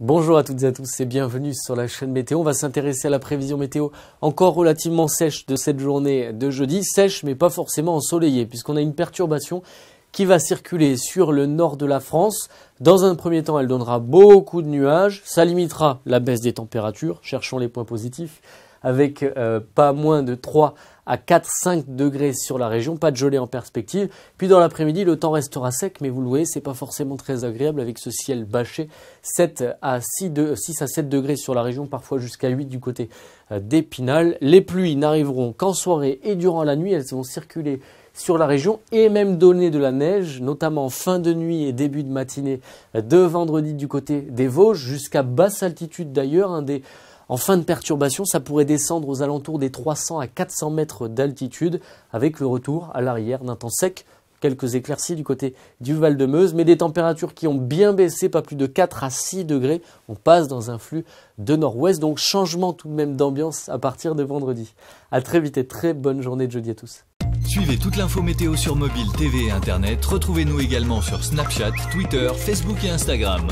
Bonjour à toutes et à tous et bienvenue sur la chaîne météo. On va s'intéresser à la prévision météo encore relativement sèche de cette journée de jeudi. Sèche mais pas forcément ensoleillée puisqu'on a une perturbation qui va circuler sur le nord de la France. Dans un premier temps, elle donnera beaucoup de nuages. Ça limitera la baisse des températures. Cherchons les points positifs avec euh, pas moins de 3 à 4-5 degrés sur la région, pas de gelée en perspective. Puis dans l'après-midi, le temps restera sec, mais vous le voyez, c'est pas forcément très agréable avec ce ciel bâché, à 6, de, euh, à 7 degrés sur la région, parfois jusqu'à 8 du côté euh, d'Épinal. Les pluies n'arriveront qu'en soirée et durant la nuit, elles vont circuler sur la région et même donner de la neige, notamment fin de nuit et début de matinée de vendredi du côté des Vosges, jusqu'à basse altitude d'ailleurs, un des en fin de perturbation, ça pourrait descendre aux alentours des 300 à 400 mètres d'altitude avec le retour à l'arrière d'un temps sec quelques éclaircies du côté du Val-de-Meuse, mais des températures qui ont bien baissé, pas plus de 4 à 6 degrés. On passe dans un flux de nord-ouest, donc changement tout de même d'ambiance à partir de vendredi. À très vite et très bonne journée de jeudi à tous. Suivez toute l'info météo sur mobile, TV et Internet. Retrouvez-nous également sur Snapchat, Twitter, Facebook et Instagram.